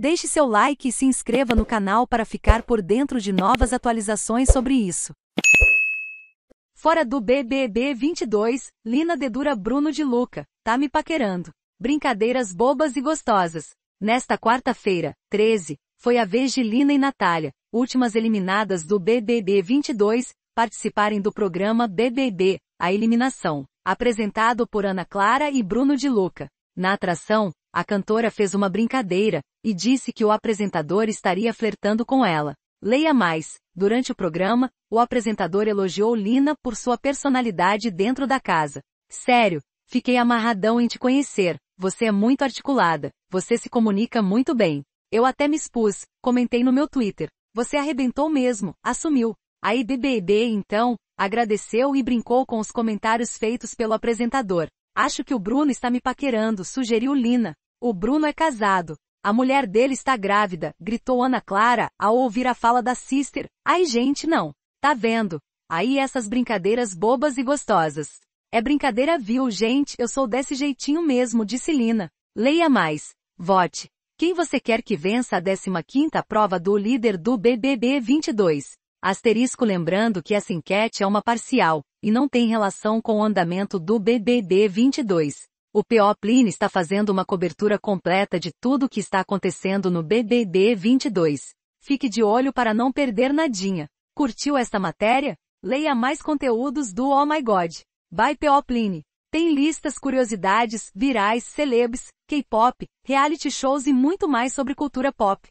Deixe seu like e se inscreva no canal para ficar por dentro de novas atualizações sobre isso. Fora do BBB 22, Lina dedura Bruno de Luca, tá me paquerando. Brincadeiras bobas e gostosas. Nesta quarta-feira, 13, foi a vez de Lina e Natália, últimas eliminadas do BBB 22, participarem do programa BBB, a eliminação, apresentado por Ana Clara e Bruno de Luca. Na atração, a cantora fez uma brincadeira e disse que o apresentador estaria flertando com ela. Leia mais. Durante o programa, o apresentador elogiou Lina por sua personalidade dentro da casa. Sério, fiquei amarradão em te conhecer. Você é muito articulada. Você se comunica muito bem. Eu até me expus, comentei no meu Twitter. Você arrebentou mesmo, assumiu. A IBBB, então, agradeceu e brincou com os comentários feitos pelo apresentador. Acho que o Bruno está me paquerando, sugeriu Lina. O Bruno é casado. A mulher dele está grávida, gritou Ana Clara, ao ouvir a fala da sister. Ai gente, não. Tá vendo? Aí essas brincadeiras bobas e gostosas. É brincadeira viu, gente, eu sou desse jeitinho mesmo, disse Lina. Leia mais. Vote. Quem você quer que vença a 15ª prova do líder do BBB 22? Asterisco lembrando que essa enquete é uma parcial, e não tem relação com o andamento do BBB 22. O PO Plin está fazendo uma cobertura completa de tudo o que está acontecendo no BBB 22. Fique de olho para não perder nadinha. Curtiu esta matéria? Leia mais conteúdos do Oh My God. Bye PO Plin. Tem listas, curiosidades, virais, celebs, K-pop, reality shows e muito mais sobre cultura pop.